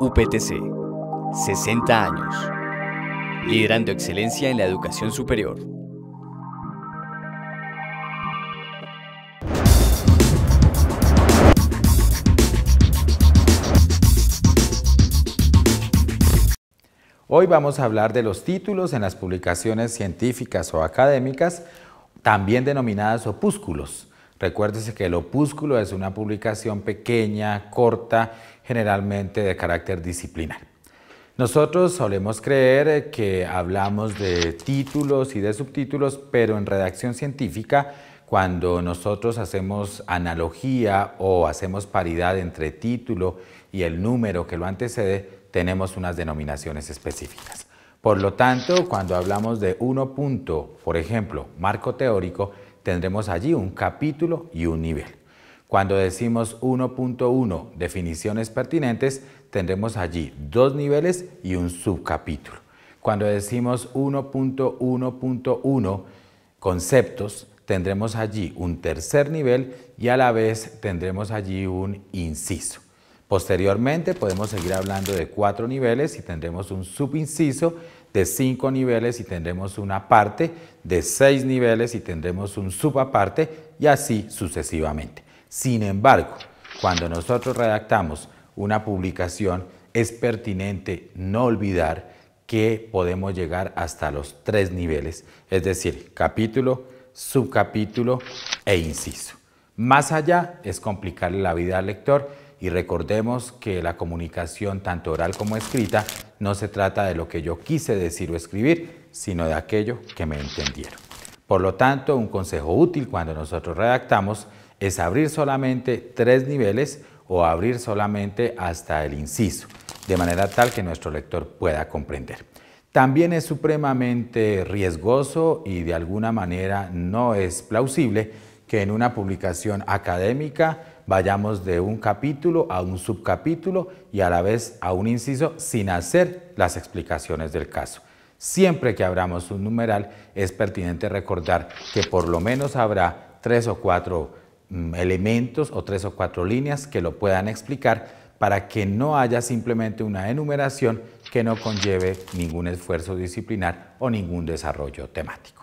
UPTC, 60 años, liderando excelencia en la educación superior. Hoy vamos a hablar de los títulos en las publicaciones científicas o académicas, también denominadas opúsculos, Recuérdese que el opúsculo es una publicación pequeña, corta, generalmente de carácter disciplinar. Nosotros solemos creer que hablamos de títulos y de subtítulos, pero en redacción científica, cuando nosotros hacemos analogía o hacemos paridad entre título y el número que lo antecede, tenemos unas denominaciones específicas. Por lo tanto, cuando hablamos de uno punto, por ejemplo, marco teórico, tendremos allí un capítulo y un nivel. Cuando decimos 1.1 definiciones pertinentes, tendremos allí dos niveles y un subcapítulo. Cuando decimos 1.1.1 conceptos, tendremos allí un tercer nivel y a la vez tendremos allí un inciso. Posteriormente podemos seguir hablando de cuatro niveles y tendremos un subinciso de cinco niveles y tendremos una parte, de seis niveles y tendremos un subaparte y así sucesivamente. Sin embargo, cuando nosotros redactamos una publicación, es pertinente no olvidar que podemos llegar hasta los tres niveles, es decir, capítulo, subcapítulo e inciso. Más allá es complicarle la vida al lector y recordemos que la comunicación tanto oral como escrita no se trata de lo que yo quise decir o escribir, sino de aquello que me entendieron. Por lo tanto, un consejo útil cuando nosotros redactamos es abrir solamente tres niveles o abrir solamente hasta el inciso, de manera tal que nuestro lector pueda comprender. También es supremamente riesgoso y de alguna manera no es plausible que en una publicación académica vayamos de un capítulo a un subcapítulo y a la vez a un inciso sin hacer las explicaciones del caso. Siempre que abramos un numeral es pertinente recordar que por lo menos habrá tres o cuatro mm, elementos o tres o cuatro líneas que lo puedan explicar para que no haya simplemente una enumeración que no conlleve ningún esfuerzo disciplinar o ningún desarrollo temático.